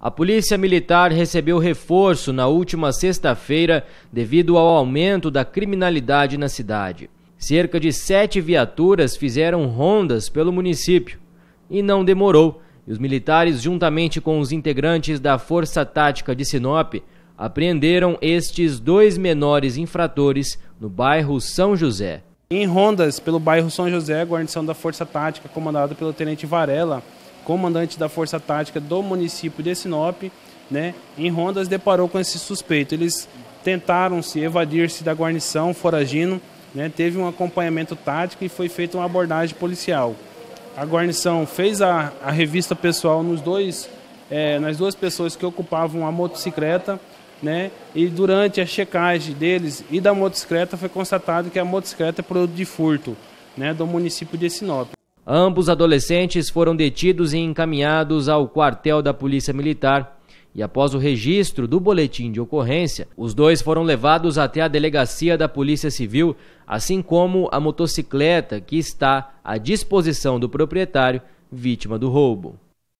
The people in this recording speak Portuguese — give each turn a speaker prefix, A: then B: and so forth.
A: A Polícia Militar recebeu reforço na última sexta-feira devido ao aumento da criminalidade na cidade. Cerca de sete viaturas fizeram rondas pelo município e não demorou. E os militares, juntamente com os integrantes da Força Tática de Sinop, apreenderam estes dois menores infratores no bairro São José.
B: Em rondas pelo bairro São José, a guarnição da Força Tática, comandada pelo Tenente Varela, comandante da Força Tática do município de Sinop, né, em rondas deparou com esse suspeito. Eles tentaram se evadir-se da guarnição, foragindo, né, teve um acompanhamento tático e foi feita uma abordagem policial. A guarnição fez a, a revista pessoal nos dois, é, nas duas pessoas que ocupavam a motocicleta, né, e durante a checagem deles e da motocicleta foi constatado que a motocicleta é produto de furto, né, do município
A: de Sinop. Ambos adolescentes foram detidos e encaminhados ao quartel da Polícia Militar e após o registro do boletim de ocorrência, os dois foram levados até a delegacia da Polícia Civil, assim como a motocicleta que está à disposição do proprietário vítima do roubo.